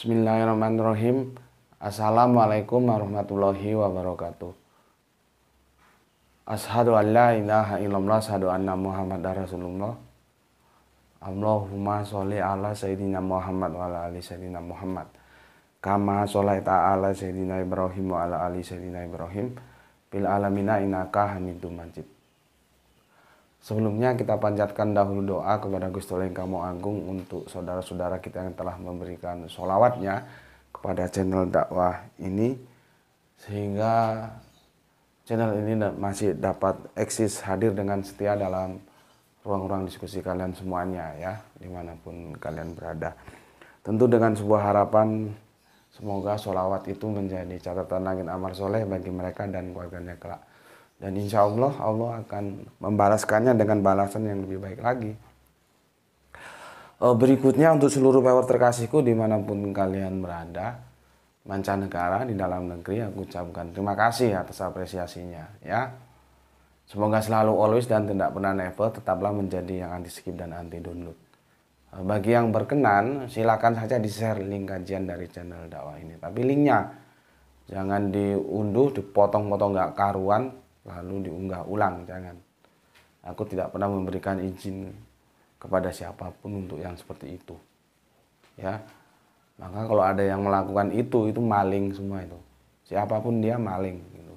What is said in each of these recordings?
Bismillahirrahmanirrahim. Assalamualaikum warahmatullahi wabarakatuh. Ashadu an la ilaha illallah Ashadu anna muhammad rasulullah Allahumma sholli ala sayyidina muhammad Wa ala ali sayyidina muhammad Kama sholai taala sayyidina ibrahim Wa ala ali sayyidina ibrahim Bil alamina inaka hamidum majid Sebelumnya kita panjatkan dahulu doa kepada Gusti Allah yang kamu agung untuk saudara-saudara kita yang telah memberikan sholawatnya kepada channel dakwah ini sehingga channel ini masih dapat eksis hadir dengan setia dalam ruang-ruang diskusi kalian semuanya ya dimanapun kalian berada tentu dengan sebuah harapan semoga sholawat itu menjadi catatan angin amal soleh bagi mereka dan keluarganya kelak dan insya Allah Allah akan membalaskannya dengan balasan yang lebih baik lagi. Eh, berikutnya untuk seluruh power terkasihku dimanapun kalian berada, mancanegara di dalam negeri aku ucapkan terima kasih atas apresiasinya ya. Semoga selalu always dan tidak pernah never tetaplah menjadi yang anti skip dan anti download. Eh, bagi yang berkenan silakan saja di share link kajian dari channel dakwah ini. Tapi linknya jangan diunduh dipotong-potong gak karuan lalu diunggah ulang jangan aku tidak pernah memberikan izin kepada siapapun untuk yang seperti itu ya maka kalau ada yang melakukan itu itu maling semua itu siapapun dia maling gitu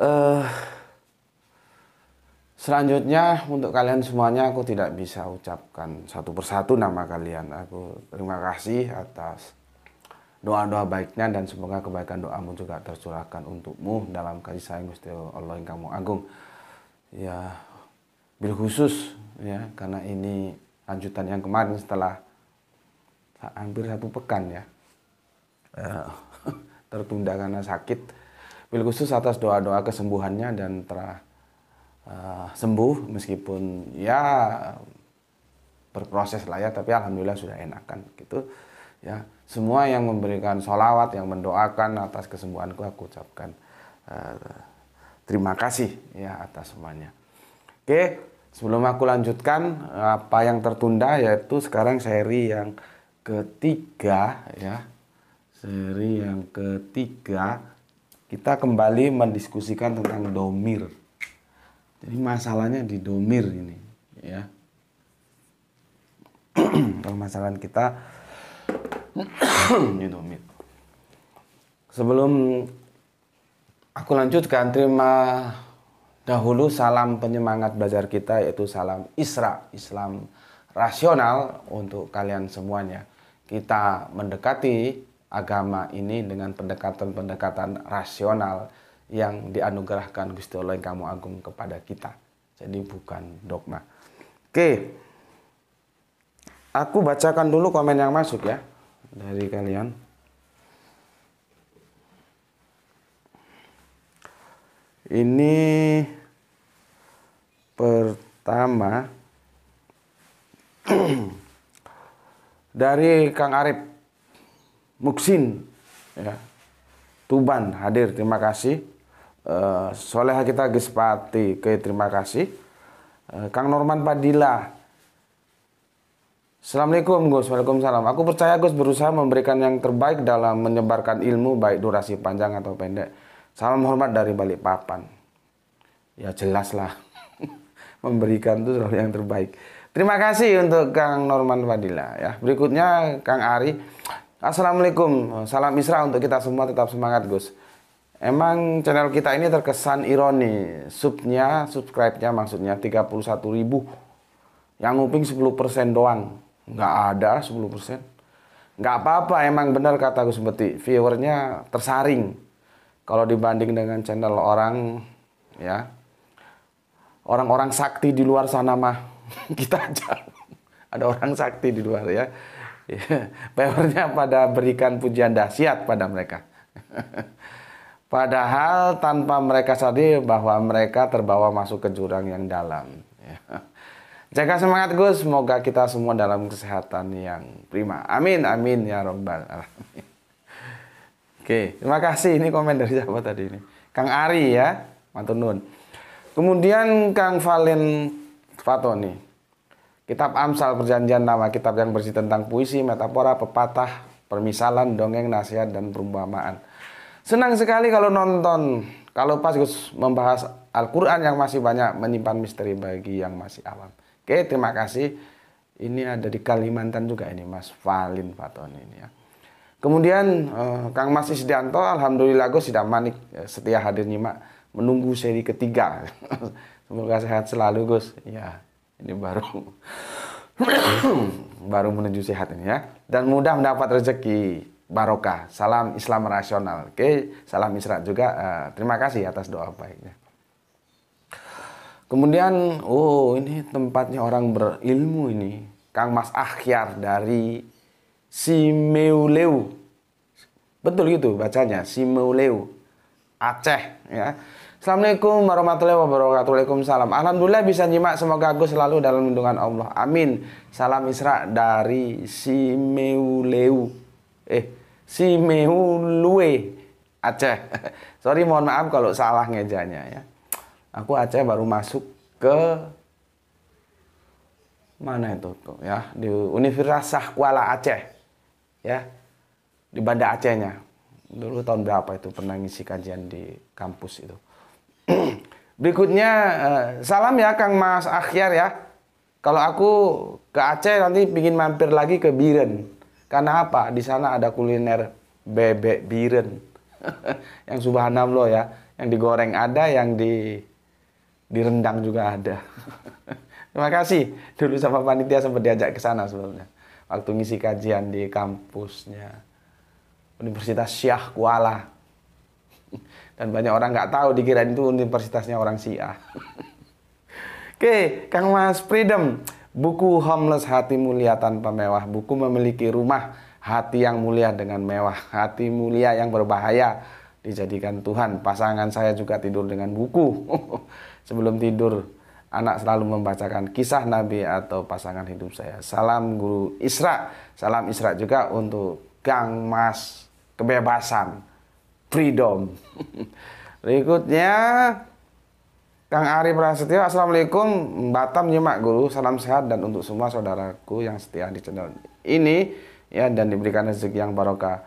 uh, Selanjutnya untuk kalian semuanya aku tidak bisa ucapkan satu persatu nama kalian. Aku terima kasih atas doa-doa baiknya dan semoga kebaikan doamu juga tercurahkan untukmu dalam kasih sayang Gusti Allah yang kamu agung. Ya, bil khusus ya karena ini lanjutan yang kemarin setelah hampir satu pekan ya, ya tertunda karena sakit. Bil khusus atas doa-doa kesembuhannya dan telah uh, sembuh meskipun ya berproses lah ya tapi alhamdulillah sudah enakan gitu ya semua yang memberikan sholawat yang mendoakan atas kesembuhanku aku ucapkan uh, terima kasih ya atas semuanya oke sebelum aku lanjutkan apa yang tertunda yaitu sekarang seri yang ketiga ya seri yang ketiga kita kembali mendiskusikan tentang domir jadi masalahnya di domir ini ya permasalahan kita sebelum aku lanjutkan terima dahulu salam penyemangat belajar kita yaitu salam Isra Islam rasional untuk kalian semuanya kita mendekati agama ini dengan pendekatan-pendekatan rasional yang dianugerahkan Gusti Allah yang kamu agung kepada kita. Jadi bukan dogma. Oke. Aku bacakan dulu komen yang masuk ya dari kalian ini pertama dari Kang Arif Muksin ya Tuban hadir terima kasih uh, Soleha kita Gespati ke terima kasih eh, Kang Norman Padilla Assalamualaikum Gus, Waalaikumsalam. Aku percaya Gus berusaha memberikan yang terbaik dalam menyebarkan ilmu baik durasi panjang atau pendek. Salam hormat dari Balikpapan. Ya jelaslah memberikan itu selalu yang terbaik. Terima kasih untuk Kang Norman Fadila ya. Berikutnya Kang Ari. Assalamualaikum. Salam Isra untuk kita semua tetap semangat Gus. Emang channel kita ini terkesan ironi. Subnya, subscribe-nya maksudnya 31 ribu. Yang nguping 10% doang nggak ada 10%. Nggak apa-apa emang benar kata Gus Beti, viewernya tersaring. Kalau dibanding dengan channel orang ya orang-orang sakti di luar sana mah kita aja ada orang sakti di luar ya viewernya pada berikan pujian dahsyat pada mereka padahal tanpa mereka sadar bahwa mereka terbawa masuk ke jurang yang dalam ya. Jaga semangat Gus, semoga kita semua dalam kesehatan yang prima. Amin, amin ya robbal Oke, terima kasih. Ini komen dari siapa tadi ini? Kang Ari ya, matunun. Kemudian Kang Valen Fatoni. Kitab Amsal Perjanjian Lama, kitab yang berisi tentang puisi, metafora, pepatah, permisalan, dongeng, nasihat, dan perumpamaan. Senang sekali kalau nonton, kalau pas Gus membahas Al-Quran yang masih banyak menyimpan misteri bagi yang masih awam. Oke, terima kasih. Ini ada di Kalimantan juga ini Mas Valin Faton ini ya. Kemudian eh, Kang Mas Isdianto, Alhamdulillah gue sudah manik ya, setia hadir nyimak menunggu seri ketiga. Semoga sehat selalu Gus. Ya, ini baru baru menuju sehat ini ya. Dan mudah mendapat rezeki barokah. Salam Islam rasional. Oke, salam Isra juga. Eh, terima kasih atas doa baiknya. Kemudian, oh ini tempatnya orang berilmu ini. Kang Mas Akhyar dari Simeuleu. Betul gitu bacanya, Simeuleu. Aceh ya. Assalamualaikum warahmatullahi wabarakatuh. Waalaikumsalam. Alhamdulillah bisa nyimak. Semoga aku selalu dalam lindungan Allah. Amin. Salam Isra dari Simeuleu. Eh, Simeulue. Aceh. Sorry mohon maaf kalau salah ngejanya ya aku Aceh baru masuk ke mana itu tuh ya di Universitas Kuala Aceh ya di Banda Acehnya dulu tahun berapa itu pernah ngisi kajian di kampus itu berikutnya eh, salam ya Kang Mas Akhyar ya kalau aku ke Aceh nanti ingin mampir lagi ke Biren karena apa di sana ada kuliner bebek Biren yang subhanallah ya yang digoreng ada yang di di Rendang juga ada. Terima kasih dulu sama panitia sempat diajak ke sana sebenarnya. Waktu ngisi kajian di kampusnya Universitas Syah Kuala. Dan banyak orang nggak tahu dikira itu universitasnya orang Syiah. Oke, Kang Mas Freedom, buku Homeless Hati Mulia Tanpa Mewah. Buku memiliki rumah hati yang mulia dengan mewah, hati mulia yang berbahaya dijadikan Tuhan. Pasangan saya juga tidur dengan buku. Sebelum tidur, anak selalu membacakan kisah Nabi atau pasangan hidup saya. Salam guru Isra, salam Isra juga untuk Gang Mas Kebebasan, Freedom. Berikutnya Kang Ari Prasetyo, Assalamualaikum Batam nyimak guru, salam sehat dan untuk semua saudaraku yang setia di channel ini ya dan diberikan rezeki yang barokah.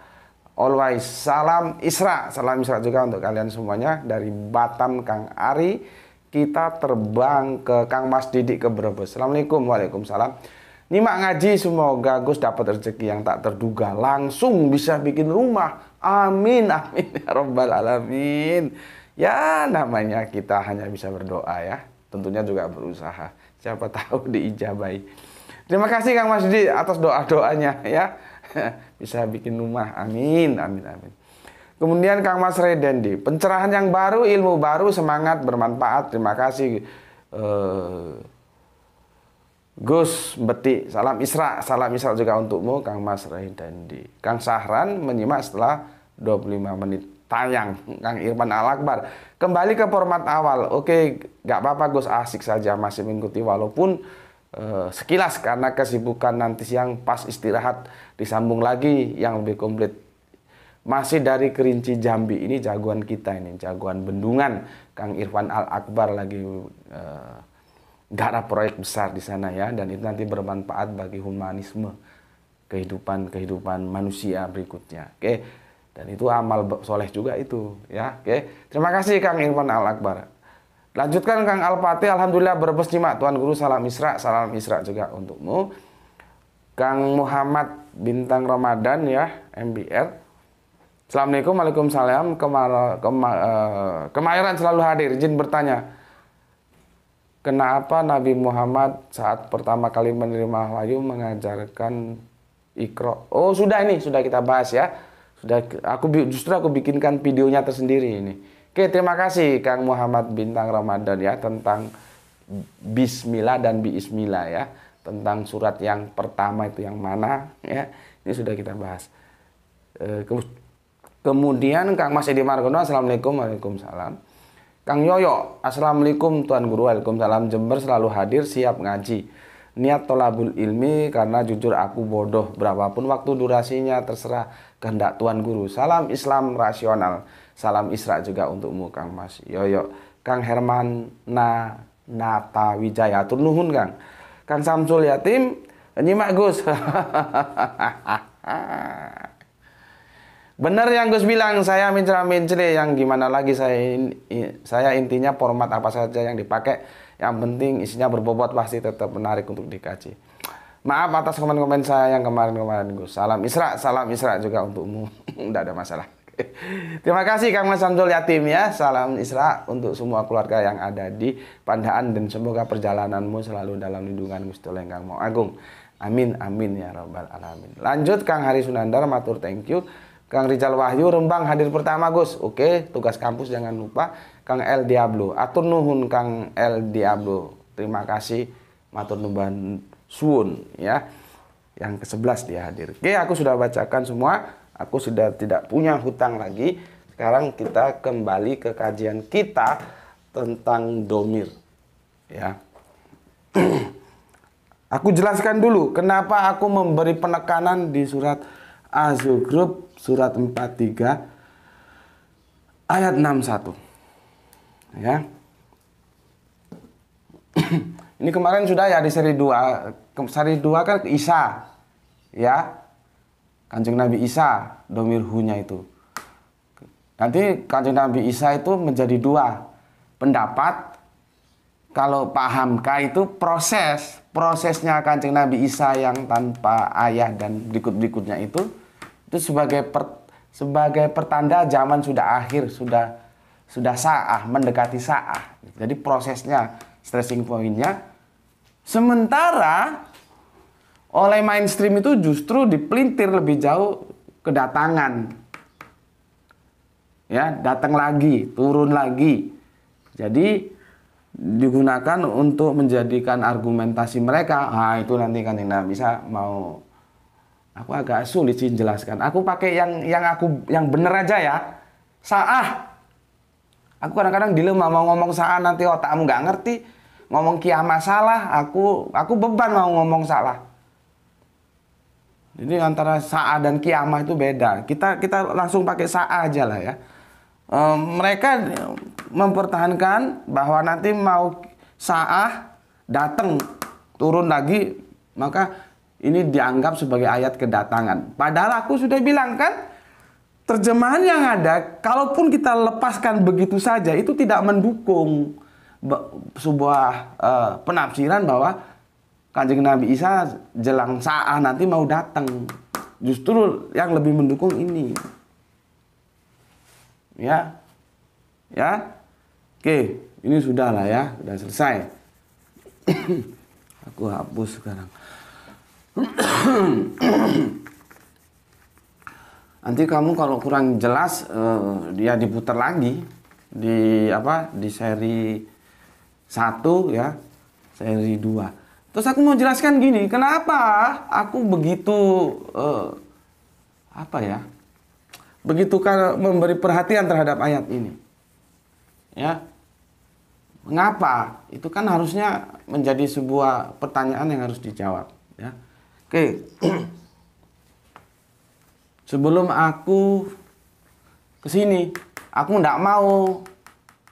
Always salam Isra, salam Isra juga untuk kalian semuanya dari Batam Kang Ari kita terbang ke Kang Mas Didi ke Brebes. Assalamualaikum, waalaikumsalam. Nyimak ngaji semoga Gus dapat rezeki yang tak terduga langsung bisa bikin rumah. Amin amin ya robbal alamin. Ya namanya kita hanya bisa berdoa ya. Tentunya juga berusaha. Siapa tahu diijabai. Terima kasih Kang Mas Didi atas doa-doanya ya. Bisa bikin rumah. Amin amin amin. Kemudian Kang Mas Redendi, pencerahan yang baru, ilmu baru, semangat, bermanfaat. Terima kasih. Uh, Gus Beti, salam Isra, salam Isra juga untukmu Kang Mas Redendi. Kang Sahran menyimak setelah 25 menit tayang Kang Irfan Alakbar Kembali ke format awal. Oke, nggak apa-apa Gus, asik saja masih mengikuti walaupun eh, sekilas karena kesibukan nanti siang pas istirahat disambung lagi yang lebih komplit masih dari Kerinci Jambi ini jagoan kita ini, jagoan bendungan Kang Irfan Al Akbar lagi uh, garap proyek besar di sana ya dan itu nanti bermanfaat bagi humanisme kehidupan-kehidupan manusia berikutnya. Oke. Dan itu amal soleh juga itu, ya. Oke. Terima kasih Kang Irfan Al Akbar. Lanjutkan Kang Al-Fatih, Alhamdulillah berbes nyimak Tuan Guru salam Isra, salam Isra juga untukmu. Kang Muhammad Bintang Ramadan ya, MBR. Assalamualaikum, Waalaikumsalam, kemar, kema, uh, eh, selalu hadir. Jin bertanya, kenapa Nabi Muhammad saat pertama kali menerima wahyu mengajarkan ikro? Oh sudah ini, sudah kita bahas ya. Sudah aku justru aku bikinkan videonya tersendiri ini. Oke, terima kasih Kang Muhammad Bintang Ramadan ya tentang bismillah dan Bismillah ya. Tentang surat yang pertama itu yang mana ya. Ini sudah kita bahas. E, Kemudian Kang Mas Edi Margono, Assalamualaikum, Waalaikumsalam. Kang Yoyo, Assalamualaikum Tuan Guru, Waalaikumsalam. Jember selalu hadir, siap ngaji. Niat tolabul ilmi karena jujur aku bodoh. Berapapun waktu durasinya terserah kehendak Tuan Guru. Salam Islam rasional. Salam Isra juga untukmu Kang Mas Yoyo. Kang Herman Na Nata Wijaya. Turnuhun Kang. Kang Samsul Yatim, nyimak Gus. Benar yang Gus bilang, saya mincra-mincri yang gimana lagi saya saya intinya format apa saja yang dipakai, yang penting isinya berbobot pasti tetap menarik untuk dikaji. Maaf atas komen-komen saya yang kemarin-kemarin Gus. Salam Isra, salam Isra juga untukmu. Tidak ada masalah. Terima kasih Kang Mas Samsul Yatim ya. Salam Isra untuk semua keluarga yang ada di Pandaan dan semoga perjalananmu selalu dalam lindungan Gusti Allah Mau Agung. Amin amin ya rabbal alamin. Lanjut Kang Hari Sunandar matur thank you. Kang Rizal Wahyu Rembang hadir pertama Gus. Oke, tugas kampus jangan lupa Kang El Diablo. Atur nuhun Kang El Diablo. Terima kasih matur nuban suun ya. Yang ke-11 dia hadir. Oke, aku sudah bacakan semua. Aku sudah tidak punya hutang lagi. Sekarang kita kembali ke kajian kita tentang domir. Ya. Aku jelaskan dulu kenapa aku memberi penekanan di surat Azul Group surat 43 ayat 61. Ya. Ini kemarin sudah ya di seri 2. Seri 2 kan Isa. Ya. Kanjeng Nabi Isa, domir hunya itu. Nanti kanjeng Nabi Isa itu menjadi dua. Pendapat kalau paham K itu proses, prosesnya kanjeng Nabi Isa yang tanpa ayah dan berikut-berikutnya itu itu sebagai per, sebagai pertanda zaman sudah akhir, sudah sudah saah, mendekati saah. Jadi prosesnya stressing pointnya. Sementara oleh mainstream itu justru dipelintir lebih jauh kedatangan. Ya, datang lagi, turun lagi. Jadi digunakan untuk menjadikan argumentasi mereka. Ah, itu nanti kan tidak bisa mau Aku agak sulit sih jelaskan. Aku pakai yang yang aku yang bener aja ya. Saah. Aku kadang-kadang dilema mau ngomong saah nanti otakmu nggak ngerti. Ngomong kiamat salah, aku aku beban mau ngomong salah. Jadi antara saah dan kiamah itu beda. Kita kita langsung pakai saah aja lah ya. E, mereka mempertahankan bahwa nanti mau saah datang turun lagi maka ini dianggap sebagai ayat kedatangan. Padahal aku sudah bilang kan, terjemahan yang ada, kalaupun kita lepaskan begitu saja, itu tidak mendukung sebuah uh, penafsiran bahwa kanjeng Nabi Isa jelang saat nanti mau datang. Justru yang lebih mendukung ini. Ya. Ya. Oke, ini sudah lah ya, sudah selesai. Aku hapus sekarang. Nanti kamu kalau kurang jelas uh, dia diputar lagi di apa di seri satu ya, seri dua Terus aku mau jelaskan gini, kenapa aku begitu uh, apa ya? Begitu kalau memberi perhatian terhadap ayat ini. Ya, Mengapa? Itu kan harusnya menjadi sebuah pertanyaan yang harus dijawab. Ya. Oke. Okay. Sebelum aku ke sini, aku ndak mau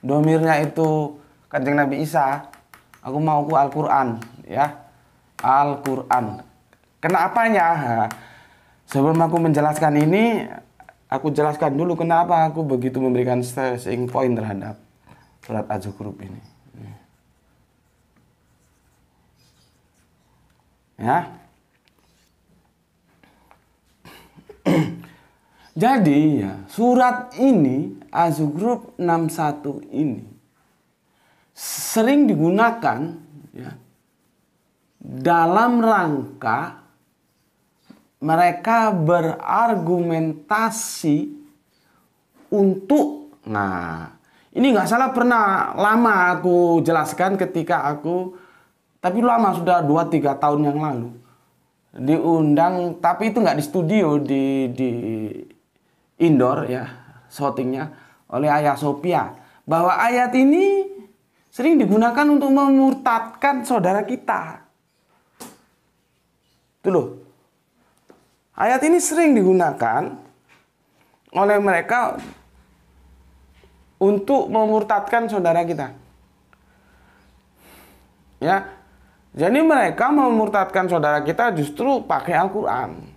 domirnya itu Kanjeng Nabi Isa. Aku mau ku Al-Qur'an, ya. Al-Qur'an. Kenapanya? Sebelum aku menjelaskan ini, aku jelaskan dulu kenapa aku begitu memberikan stressing point terhadap surat Az-Zukhruf ini. Ya. Jadi ya surat ini Azu Group 61 ini sering digunakan ya dalam rangka mereka berargumentasi untuk nah ini nggak salah pernah lama aku jelaskan ketika aku tapi lama sudah 2 tiga tahun yang lalu diundang tapi itu nggak di studio di di indoor ya shootingnya oleh Ayah Sophia bahwa ayat ini sering digunakan untuk memurtadkan saudara kita. Itu loh. Ayat ini sering digunakan oleh mereka untuk memurtadkan saudara kita. Ya. Jadi mereka memurtadkan saudara kita justru pakai Al-Qur'an.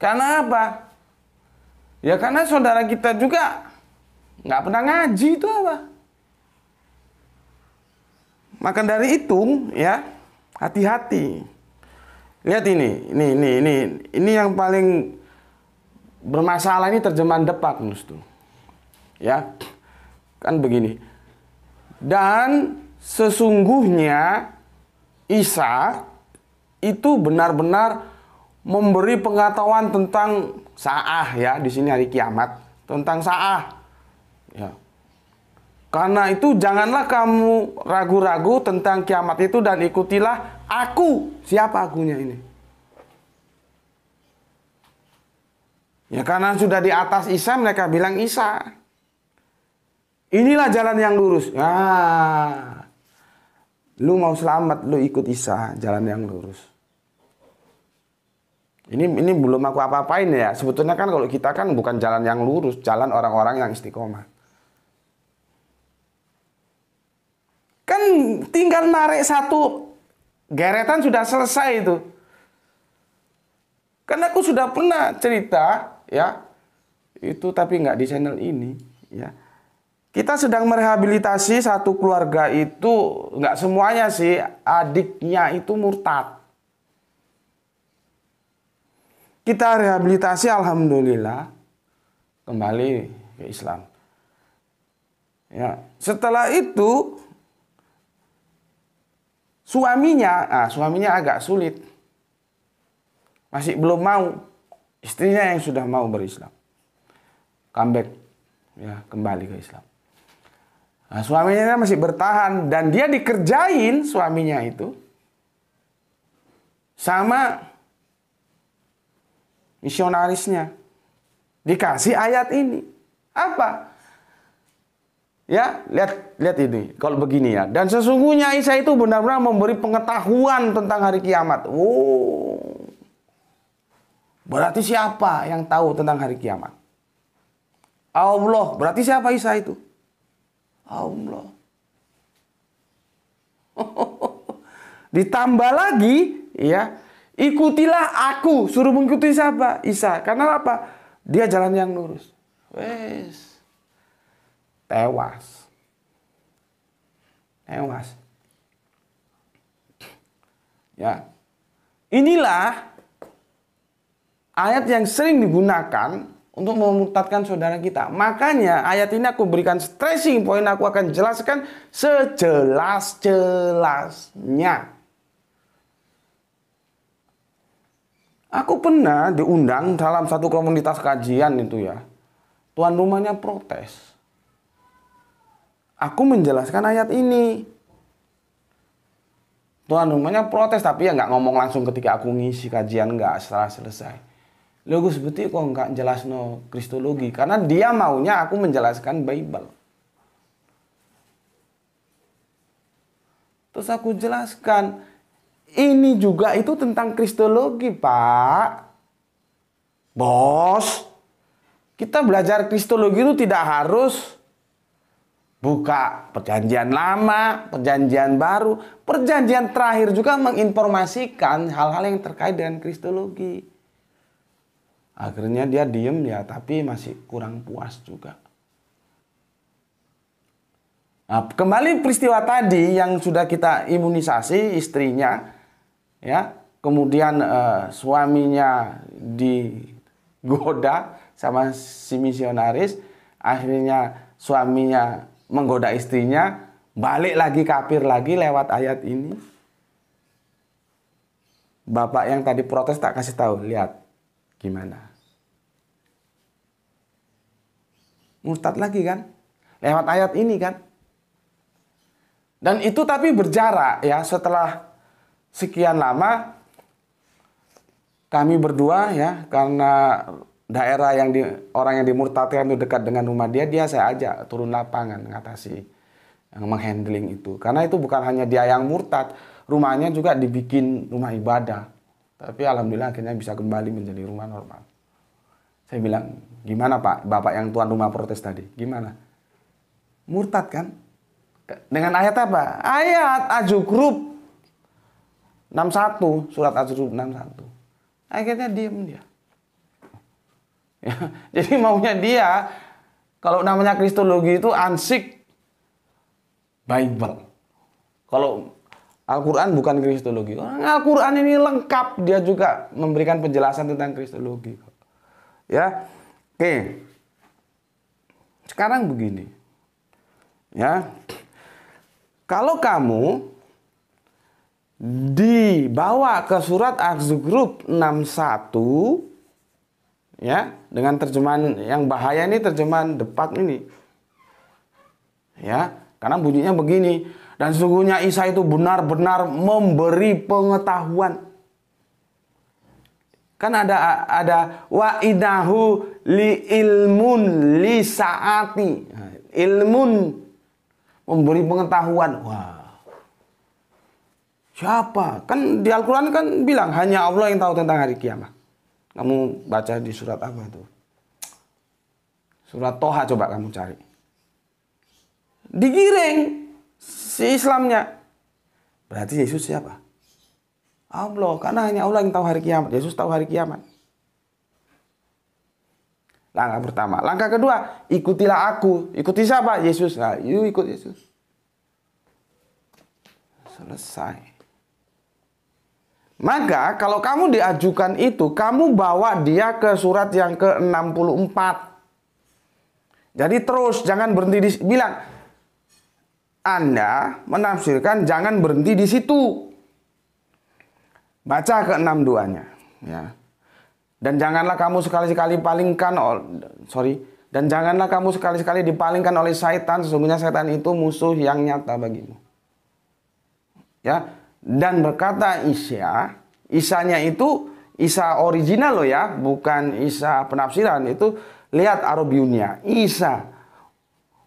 Karena apa? Ya karena saudara kita juga nggak pernah ngaji itu apa. Maka dari itu ya hati-hati. Lihat ini, ini, ini, ini, ini yang paling bermasalah ini terjemahan depak nus tuh. Ya, kan begini. Dan sesungguhnya Isa itu benar-benar memberi pengetahuan tentang saah ya di sini hari kiamat tentang saah ya karena itu janganlah kamu ragu-ragu tentang kiamat itu dan ikutilah aku siapa akunya ini ya karena sudah di atas Isa mereka bilang Isa inilah jalan yang lurus Nah, lu mau selamat lu ikut Isa jalan yang lurus ini ini belum aku apa-apain ya sebetulnya kan kalau kita kan bukan jalan yang lurus jalan orang-orang yang istiqomah kan tinggal narik satu geretan sudah selesai itu karena aku sudah pernah cerita ya itu tapi nggak di channel ini ya kita sedang merehabilitasi satu keluarga itu nggak semuanya sih adiknya itu murtad kita rehabilitasi alhamdulillah kembali ke Islam. Ya, setelah itu suaminya, ah suaminya agak sulit. Masih belum mau. Istrinya yang sudah mau berislam. Comeback ya, kembali ke Islam. Nah, suaminya masih bertahan dan dia dikerjain suaminya itu sama misionarisnya. Dikasih ayat ini. Apa? Ya, lihat lihat ini. Kalau begini ya. Dan sesungguhnya Isa itu benar-benar memberi pengetahuan tentang hari kiamat. Oh. Berarti siapa yang tahu tentang hari kiamat? Allah. Berarti siapa Isa itu? Allah. Ditambah lagi ya Ikutilah aku. Suruh mengikuti siapa? Isa. Karena apa? Dia jalan yang lurus. Wes. Tewas. Tewas. Ya. Inilah ayat yang sering digunakan untuk memutatkan saudara kita. Makanya ayat ini aku berikan stressing point, aku akan jelaskan sejelas-jelasnya. Aku pernah diundang dalam satu komunitas kajian itu ya. Tuan rumahnya protes. Aku menjelaskan ayat ini. Tuan rumahnya protes tapi ya nggak ngomong langsung ketika aku ngisi kajian nggak setelah selesai. Lalu gue kok nggak jelas no kristologi karena dia maunya aku menjelaskan Bible. Terus aku jelaskan, ini juga itu tentang kristologi, Pak. Bos, kita belajar kristologi itu tidak harus buka perjanjian lama, perjanjian baru. Perjanjian terakhir juga menginformasikan hal-hal yang terkait dengan kristologi. Akhirnya dia diem ya, tapi masih kurang puas juga. Nah, kembali peristiwa tadi yang sudah kita imunisasi istrinya, ya kemudian eh, suaminya digoda sama si misionaris akhirnya suaminya menggoda istrinya balik lagi kapir lagi lewat ayat ini bapak yang tadi protes tak kasih tahu lihat gimana murtad lagi kan lewat ayat ini kan dan itu tapi berjarak ya setelah sekian lama kami berdua ya karena daerah yang di orang yang dimurtadkan itu dekat dengan rumah dia dia saya ajak turun lapangan mengatasi yang eh, menghandling itu karena itu bukan hanya dia yang murtad rumahnya juga dibikin rumah ibadah tapi alhamdulillah akhirnya bisa kembali menjadi rumah normal saya bilang gimana pak bapak yang tuan rumah protes tadi gimana murtad kan dengan ayat apa ayat ajukrup 61 surat Az-Zukhruf 61 akhirnya diem dia ya, jadi maunya dia kalau namanya kristologi itu ansik Bible kalau Al-Quran bukan kristologi orang Al-Quran ini lengkap dia juga memberikan penjelasan tentang kristologi ya oke sekarang begini ya kalau kamu dibawa ke surat Az-Zukhruf 61 ya dengan terjemahan yang bahaya ini terjemahan depak ini ya karena bunyinya begini dan sesungguhnya Isa itu benar-benar memberi pengetahuan kan ada ada wa idahu li ilmun li saati nah, ilmun memberi pengetahuan wah Siapa? Kan di Al-Quran kan bilang hanya Allah yang tahu tentang hari kiamat. Kamu baca di surat apa itu? Surat Toha coba kamu cari. Digiring si Islamnya. Berarti Yesus siapa? Allah, karena hanya Allah yang tahu hari kiamat. Yesus tahu hari kiamat. Langkah pertama. Langkah kedua, ikutilah aku. Ikuti siapa? Yesus. Nah, you ikut Yesus. Selesai. Maka kalau kamu diajukan itu, kamu bawa dia ke surat yang ke-64. Jadi terus jangan berhenti di bilang Anda menafsirkan jangan berhenti di situ. Baca ke-62-nya ya. Dan janganlah kamu sekali-sekali palingkan sorry dan janganlah kamu sekali-sekali dipalingkan oleh setan. sesungguhnya setan itu musuh yang nyata bagimu. Ya, dan berkata Isa, Isanya itu Isa original loh ya, bukan Isa penafsiran itu. Lihat Arabiunnya, Isa.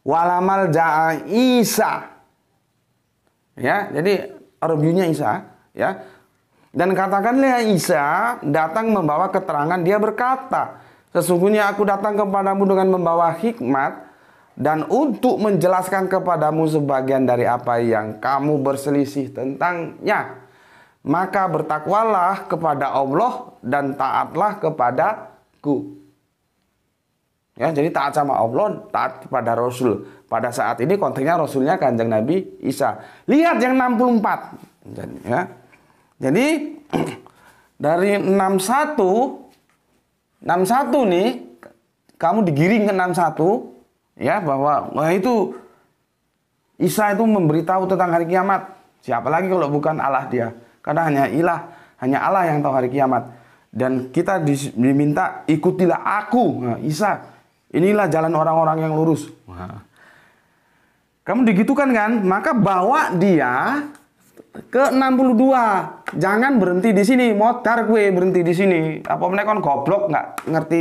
Walamal ja'a Isa. Ya, jadi Arabiunnya Isa, ya. Dan katakanlah Isa datang membawa keterangan dia berkata, sesungguhnya aku datang kepadamu dengan membawa hikmat dan untuk menjelaskan kepadamu sebagian dari apa yang kamu berselisih tentangnya. Maka bertakwalah kepada Allah dan taatlah kepadaku. Ya, jadi taat sama Allah, taat kepada Rasul. Pada saat ini konteksnya Rasulnya Kanjeng Nabi Isa. Lihat yang 64. Jadi, ya. Jadi dari 61 61 nih kamu digiring ke 61 ya bahwa wah itu Isa itu memberitahu tentang hari kiamat. Siapa lagi kalau bukan Allah dia? Karena hanya ilah, hanya Allah yang tahu hari kiamat. Dan kita diminta ikutilah aku, nah, Isa. Inilah jalan orang-orang yang lurus. Wah. Kamu digitukan kan? Maka bawa dia ke 62. Jangan berhenti di sini. Motor gue berhenti di sini. Apa menekon goblok nggak ngerti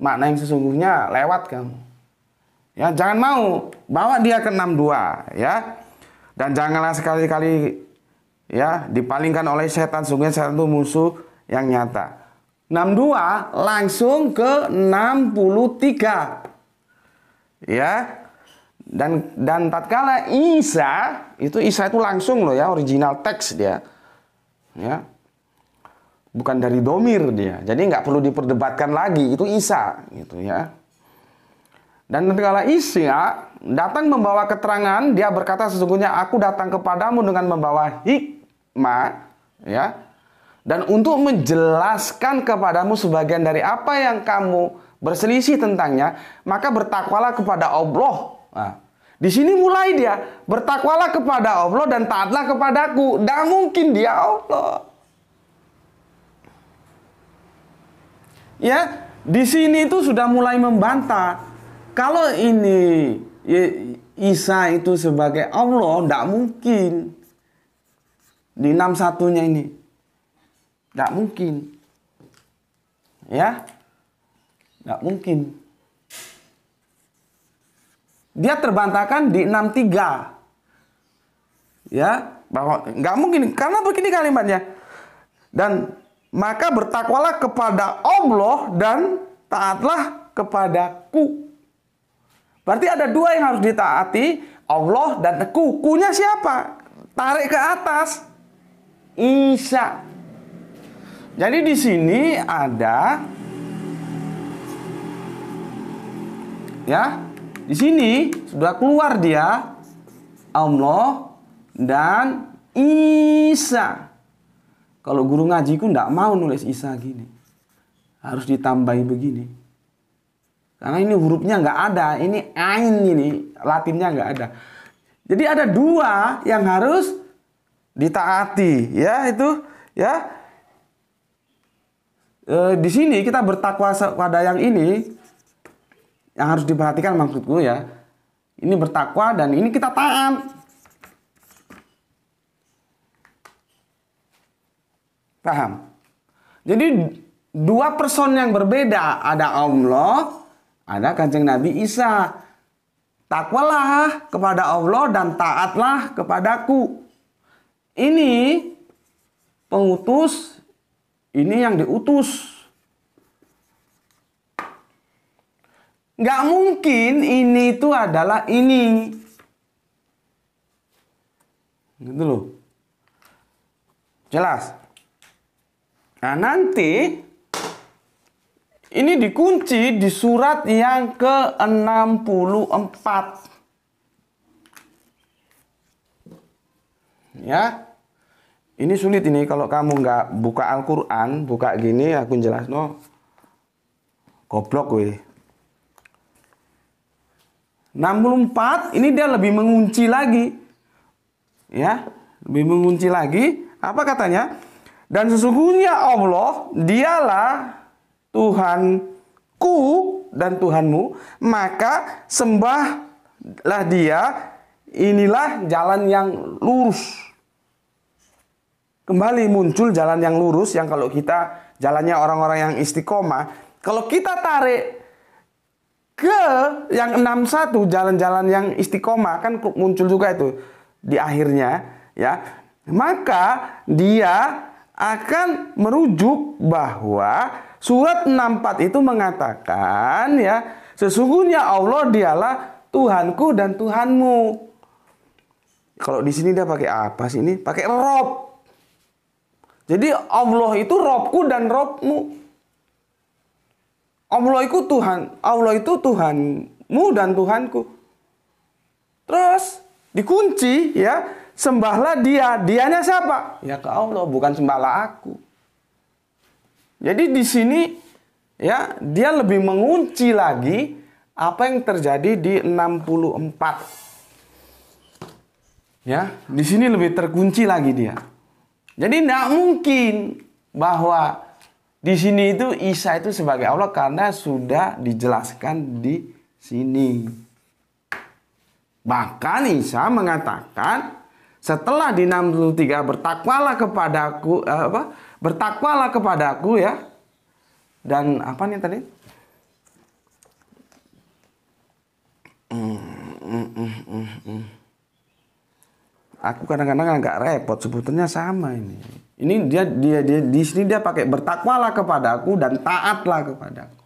makna yang sesungguhnya lewat kamu. Ya, jangan mau bawa dia ke 62 ya. Dan janganlah sekali-kali ya dipalingkan oleh setan sungguhnya setan itu musuh yang nyata. 62 langsung ke 63. Ya. Dan dan tatkala Isa itu Isa itu langsung loh ya original teks dia. Ya bukan dari domir dia. Jadi nggak perlu diperdebatkan lagi, itu Isa gitu ya. Dan tatkala Isa ya, datang membawa keterangan, dia berkata sesungguhnya aku datang kepadamu dengan membawa hikmah ya. Dan untuk menjelaskan kepadamu sebagian dari apa yang kamu berselisih tentangnya, maka bertakwalah kepada Allah. Nah, di sini mulai dia bertakwalah kepada Allah dan taatlah kepadaku. Tidak mungkin dia Allah. ya di sini itu sudah mulai membantah kalau ini ya, Isa itu sebagai Allah tidak mungkin di enam satunya ini tidak mungkin ya tidak mungkin dia terbantahkan di enam tiga ya bahwa nggak mungkin karena begini kalimatnya dan maka bertakwalah kepada Allah dan taatlah kepadaku. Berarti ada dua yang harus ditaati, Allah dan aku. Kunya siapa? Tarik ke atas. Isa. Jadi di sini ada ya. Di sini sudah keluar dia Allah dan Isa. Kalau guru ngaji ngajiku ndak mau nulis Isa gini. Harus ditambahi begini. Karena ini hurufnya nggak ada, ini ain ini, latinnya nggak ada. Jadi ada dua yang harus ditaati, ya itu, ya. E, di sini kita bertakwa pada yang ini, yang harus diperhatikan maksudku ya. Ini bertakwa dan ini kita taat. Paham? Jadi dua person yang berbeda, ada Allah, ada Kanjeng Nabi Isa. Takwalah kepada Allah dan taatlah kepadaku. Ini pengutus, ini yang diutus. Nggak mungkin ini itu adalah ini. Gitu loh. Jelas? Nah, nanti ini dikunci di surat yang ke-64. Ya. Ini sulit ini kalau kamu nggak buka Al-Qur'an, buka gini aku jelas no. Goblok weh. 64 ini dia lebih mengunci lagi. Ya, lebih mengunci lagi. Apa katanya? Dan sesungguhnya Allah dialah Tuhanku dan Tuhanmu, maka sembahlah dia, inilah jalan yang lurus. Kembali muncul jalan yang lurus yang kalau kita jalannya orang-orang yang istiqomah, kalau kita tarik ke yang 61 jalan-jalan yang istiqomah kan muncul juga itu di akhirnya ya maka dia akan merujuk bahwa surat 64 itu mengatakan ya sesungguhnya Allah dialah Tuhanku dan Tuhanmu. Kalau di sini dia pakai apa sih ini? Pakai rob. Jadi Allah itu robku dan robmu. Allah itu Tuhan, Allah itu Tuhanmu dan Tuhanku. Terus dikunci ya Sembahlah dia. Dianya siapa? Ya ke Allah, bukan sembahlah aku. Jadi di sini ya dia lebih mengunci lagi apa yang terjadi di 64. Ya, di sini lebih terkunci lagi dia. Jadi tidak mungkin bahwa di sini itu Isa itu sebagai Allah karena sudah dijelaskan di sini. Bahkan Isa mengatakan setelah di 63 bertakwalah kepadaku eh, apa? Bertakwalah kepadaku ya. Dan apa nih tadi? Aku kadang-kadang agak repot sebutannya sama ini. Ini dia dia, dia di sini dia pakai bertakwalah kepadaku dan taatlah kepadaku.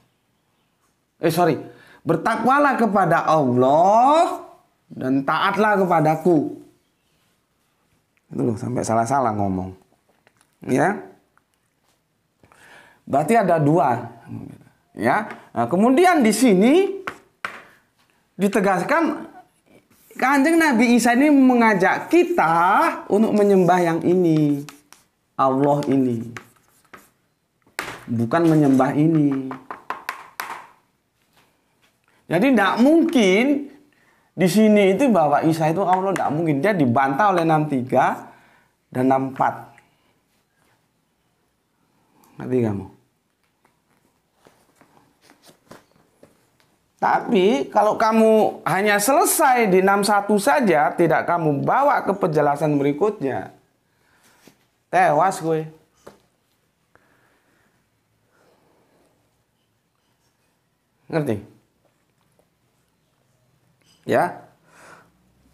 Eh sorry, bertakwalah kepada Allah dan taatlah kepadaku. Itu loh sampai salah-salah ngomong. Ya. Berarti ada dua. Ya. Nah, kemudian di sini ditegaskan Kanjeng Nabi Isa ini mengajak kita untuk menyembah yang ini. Allah ini. Bukan menyembah ini. Jadi tidak mungkin di sini itu bahwa Isa itu Allah tidak mungkin. Dia dibantah oleh 63 dan 64. Ngerti kamu? Tapi kalau kamu hanya selesai di 61 saja, tidak kamu bawa ke penjelasan berikutnya, tewas gue. Ngerti? Ya.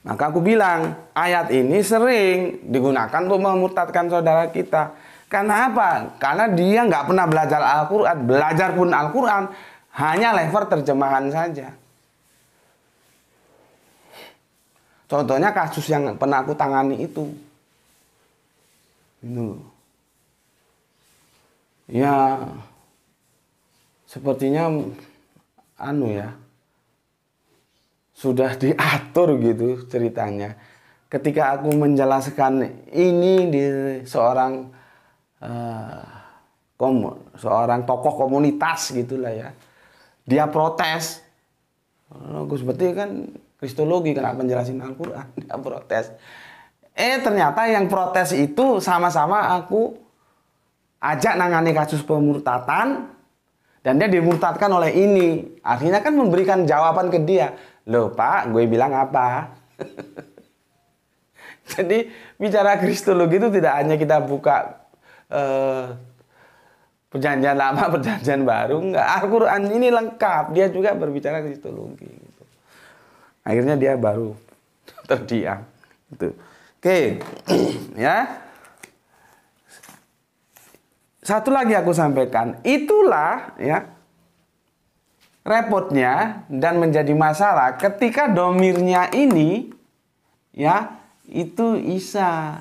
Maka aku bilang, ayat ini sering digunakan untuk memurtadkan saudara kita. Karena apa? Karena dia nggak pernah belajar Al-Quran. Belajar pun Al-Quran, hanya level terjemahan saja. Contohnya kasus yang pernah aku tangani itu. Ini Ya, sepertinya anu ya, sudah diatur gitu ceritanya. Ketika aku menjelaskan ini di seorang uh, eh, kom seorang tokoh komunitas gitulah ya, dia protes. Gus berarti kan kristologi kenapa jelasin Al-Quran? Dia protes. Eh ternyata yang protes itu sama-sama aku ajak nangani kasus pemurtatan dan dia dimurtadkan oleh ini. Akhirnya kan memberikan jawaban ke dia Loh pak, gue bilang apa? Jadi bicara kristologi itu tidak hanya kita buka eh, perjanjian lama, perjanjian baru, enggak. Al-Qur'an ini lengkap, dia juga berbicara kristologi gitu. Akhirnya dia baru terdiam gitu. Oke, ya. Satu lagi aku sampaikan, itulah ya Repotnya dan menjadi masalah ketika domirnya ini ya itu Isa.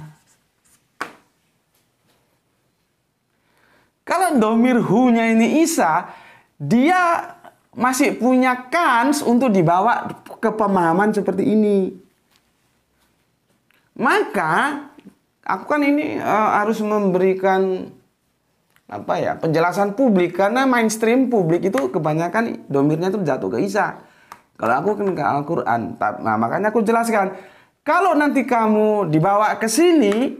Kalau domir hunya ini Isa, dia masih punya kans untuk dibawa ke pemahaman seperti ini. Maka aku kan ini uh, harus memberikan apa ya penjelasan publik karena mainstream publik itu kebanyakan domirnya itu jatuh ke Isa. Kalau aku kan ke Al-Qur'an. Nah, makanya aku jelaskan. Kalau nanti kamu dibawa ke sini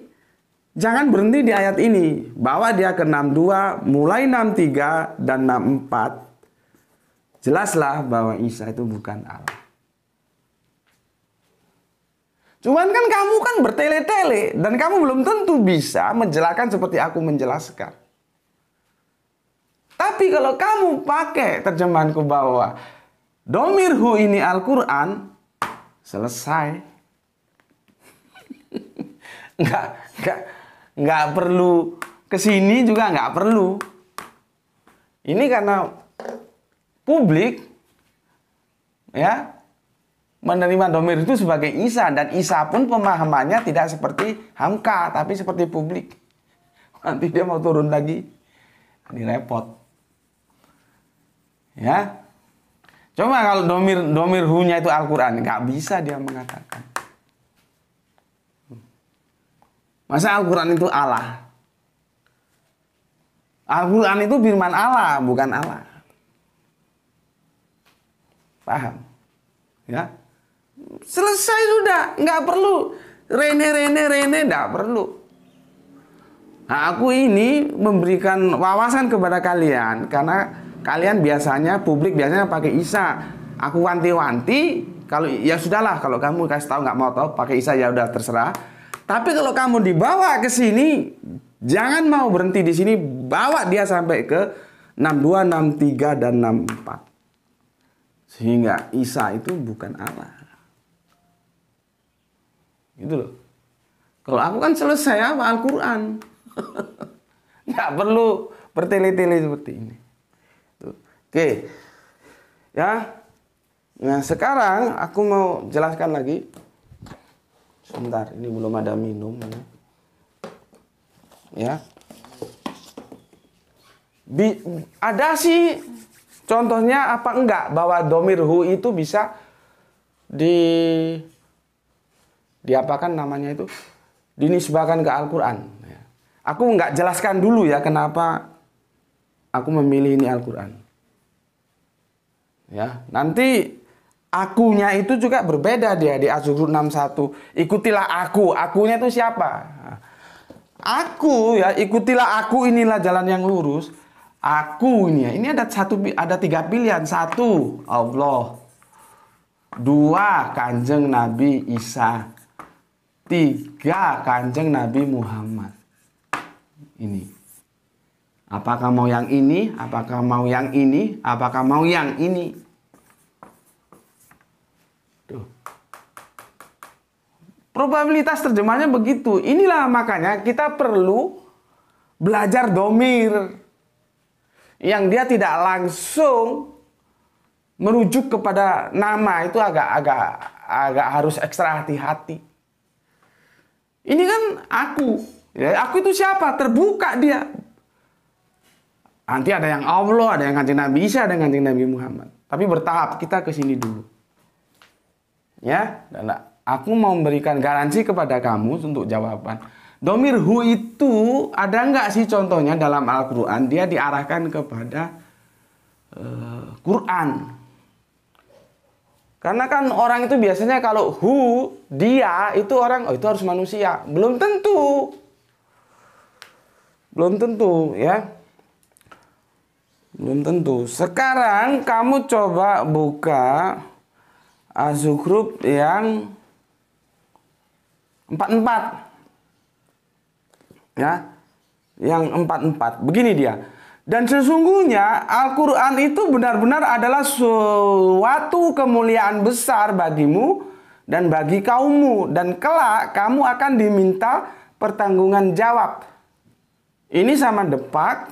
jangan berhenti di ayat ini. Bawa dia ke 62, mulai 63 dan 64. Jelaslah bahwa Isa itu bukan Allah. Cuman kan kamu kan bertele-tele dan kamu belum tentu bisa menjelaskan seperti aku menjelaskan. Tapi kalau kamu pakai terjemahanku bahwa domirhu domirhu ini Al-Quran, selesai. nggak, nggak, nggak perlu kesini juga nggak perlu. Ini karena publik ya menerima domir itu sebagai Isa dan Isa pun pemahamannya tidak seperti Hamka tapi seperti publik. Nanti dia mau turun lagi, ini repot. Ya. Coba kalau domir domir hunya itu Al-Qur'an, nggak bisa dia mengatakan. Masa Al-Qur'an itu Allah? Al-Qur'an itu firman Allah, bukan Allah. Paham? Ya. Selesai sudah, nggak perlu Rene Rene Rene nggak perlu. Nah, aku ini memberikan wawasan kepada kalian karena kalian biasanya publik biasanya pakai Isa. Aku wanti-wanti kalau ya sudahlah kalau kamu kasih tahu nggak mau tahu pakai Isa ya udah terserah. Tapi kalau kamu dibawa ke sini jangan mau berhenti di sini, bawa dia sampai ke 62, 63 dan 64. Sehingga Isa itu bukan Allah. Gitu loh. Kalau aku kan selesai apa Al-Qur'an. Nggak perlu bertele-tele seperti ini. Oke. Ya. Nah, sekarang aku mau jelaskan lagi. Sebentar, ini belum ada minum. Ya. Bi ada sih contohnya apa enggak bahwa Domirhu itu bisa di diapakan namanya itu dinisbahkan ke Al-Qur'an. Ya. Aku enggak jelaskan dulu ya kenapa aku memilih ini Al-Qur'an. Ya, nanti akunya itu juga berbeda dia di az 61. Ikutilah aku. Akunya itu siapa? Aku ya, ikutilah aku inilah jalan yang lurus. Aku ini ya, Ini ada satu ada tiga pilihan. Satu, Allah. Dua, Kanjeng Nabi Isa. Tiga, Kanjeng Nabi Muhammad. Ini. Apakah mau yang ini? Apakah mau yang ini? Apakah mau yang ini? Tuh. Probabilitas terjemahnya begitu. Inilah makanya kita perlu belajar domir. Yang dia tidak langsung merujuk kepada nama itu agak-agak agak harus ekstra hati-hati. Ini kan aku. Ya, aku itu siapa? Terbuka dia. Nanti ada yang Allah, ada yang kancing Nabi Isa, ada yang kancing Nabi Muhammad. Tapi bertahap kita ke sini dulu. Ya, dan aku mau memberikan garansi kepada kamu untuk jawaban. Domir hu itu ada nggak sih contohnya dalam Al-Quran? Dia diarahkan kepada uh, Quran. Karena kan orang itu biasanya kalau hu, dia, itu orang, oh itu harus manusia. Belum tentu. Belum tentu ya. Belum tentu. Sekarang kamu coba buka Azukrub yang 44. Ya. Yang 44. Begini dia. Dan sesungguhnya Al-Quran itu benar-benar adalah suatu kemuliaan besar bagimu dan bagi kaummu. Dan kelak kamu akan diminta pertanggungan jawab. Ini sama depak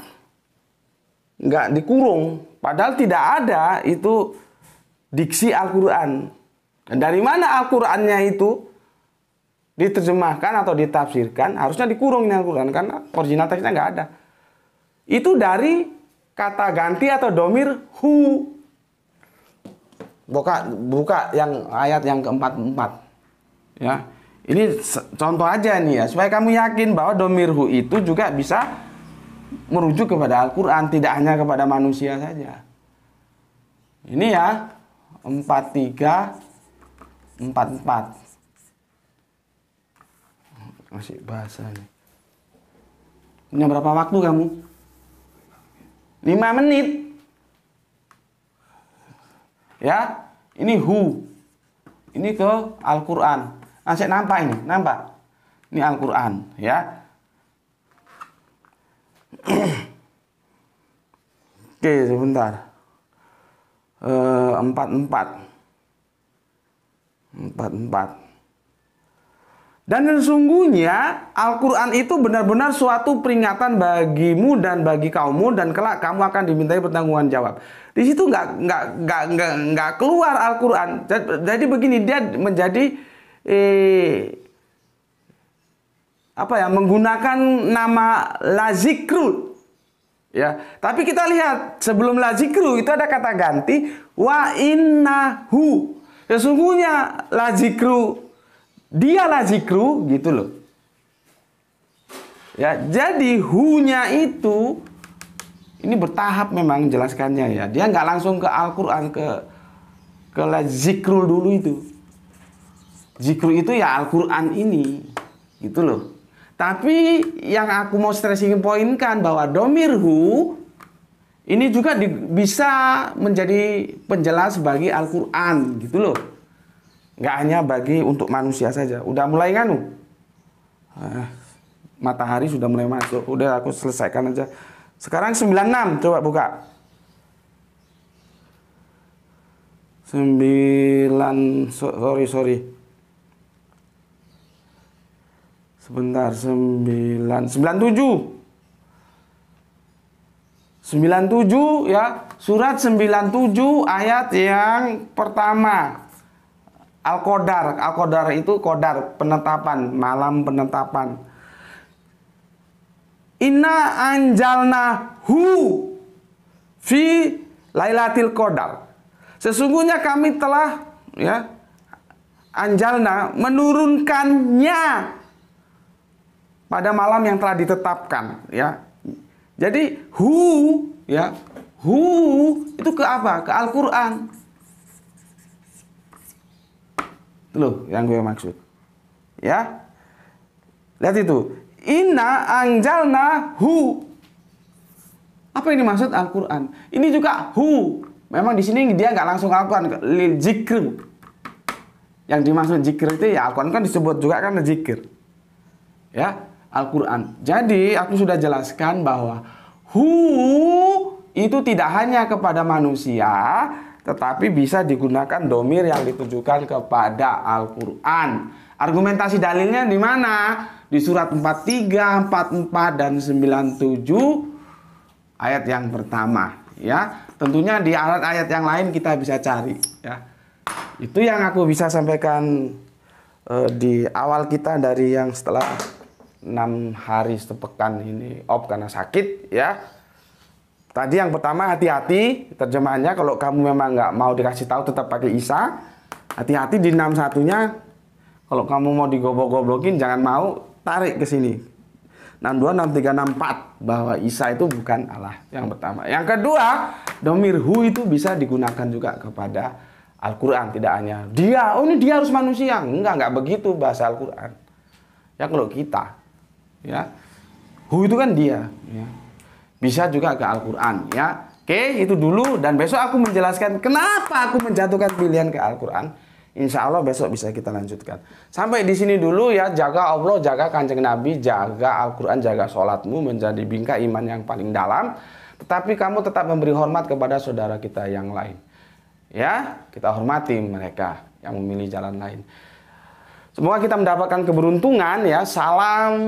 nggak dikurung. Padahal tidak ada itu diksi Al-Quran. Dari mana Al-Qurannya itu diterjemahkan atau ditafsirkan harusnya dikurung ini Al-Quran karena original teksnya nggak ada. Itu dari kata ganti atau domir hu. Buka, buka yang ayat yang keempat-empat. Ya. Ini contoh aja nih ya, supaya kamu yakin bahwa domir hu itu juga bisa merujuk kepada Al-Quran, tidak hanya kepada manusia saja. Ini ya, 43, 44. Masih ini. Punya berapa waktu kamu? 5 menit. Ya, ini hu. Ini ke Al-Quran. Nah, saya nampak ini, nampak. Ini Al-Quran, ya. Oke, sebentar. Eh, empat empat. Empat empat. Dan sesungguhnya Al-Quran itu benar-benar suatu peringatan bagimu dan bagi kaummu dan kelak kamu akan dimintai pertanggungan jawab. Di situ nggak nggak nggak nggak nggak keluar Al-Quran. Jadi begini dia menjadi eh, apa ya menggunakan nama lazikru ya tapi kita lihat sebelum lazikru itu ada kata ganti wa innahu sesungguhnya ya, lazikru dia lazikru gitu loh ya jadi hunya itu ini bertahap memang jelaskannya ya dia nggak langsung ke Al-Quran ke ke lazikru dulu itu zikru itu ya Al-Quran ini gitu loh tapi yang aku mau stressing poinkan bahwa domirhu ini juga di, bisa menjadi penjelas bagi Al-Quran gitu loh. Nggak hanya bagi untuk manusia saja. Udah mulai nganu, kan, ah, matahari sudah mulai masuk. Udah aku selesaikan aja. Sekarang 96, coba buka. 9, sorry, sorry. Sebentar, 9 97. 97 ya, surat 97 ayat yang pertama. Al-Qadar, Al-Qadar itu kodar penetapan, malam penetapan. Inna anjalna hu fi lailatil Qadar. Sesungguhnya kami telah ya anjalna menurunkannya pada malam yang telah ditetapkan ya. Jadi hu ya, hu itu ke apa? Ke Al-Qur'an. Loh, yang gue maksud. Ya. Lihat itu. Inna anjalna hu. Apa ini maksud Al-Qur'an? Ini juga hu. Memang di sini dia nggak langsung Al-Qur'an lil jikr Yang dimaksud jikir itu ya Al-Qur'an kan disebut juga kan jikir, Ya, Al-Quran. Jadi aku sudah jelaskan bahwa hu itu tidak hanya kepada manusia, tetapi bisa digunakan domir yang ditujukan kepada Al-Quran. Argumentasi dalilnya di mana? Di surat 43, 44, dan 97 ayat yang pertama. Ya, tentunya di alat ayat yang lain kita bisa cari. Ya, itu yang aku bisa sampaikan eh, di awal kita dari yang setelah enam hari sepekan ini op karena sakit ya. Tadi yang pertama hati-hati terjemahannya kalau kamu memang nggak mau dikasih tahu tetap pakai Isa. Hati-hati di enam satunya kalau kamu mau digobok-goblokin jangan mau tarik ke sini. 62, 63, 64 bahwa Isa itu bukan Allah yang pertama. Yang kedua, domir itu bisa digunakan juga kepada Al-Quran tidak hanya dia, oh ini dia harus manusia enggak, enggak begitu bahasa Al-Quran ya kalau kita ya hu itu kan dia ya. bisa juga ke Al-Quran ya oke itu dulu dan besok aku menjelaskan kenapa aku menjatuhkan pilihan ke Al-Quran Insya Allah besok bisa kita lanjutkan. Sampai di sini dulu ya, jaga Allah, jaga kanjeng Nabi, jaga Al-Quran, jaga sholatmu menjadi bingkai iman yang paling dalam. Tetapi kamu tetap memberi hormat kepada saudara kita yang lain. Ya, kita hormati mereka yang memilih jalan lain. Semoga kita mendapatkan keberuntungan ya. Salam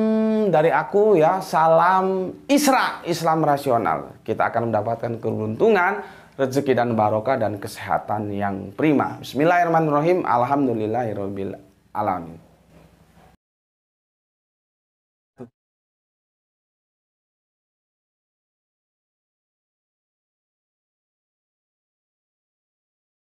dari aku ya. Salam Isra, Islam rasional. Kita akan mendapatkan keberuntungan, rezeki dan barokah dan kesehatan yang prima. Bismillahirrahmanirrahim. Alhamdulillahirabbil alamin.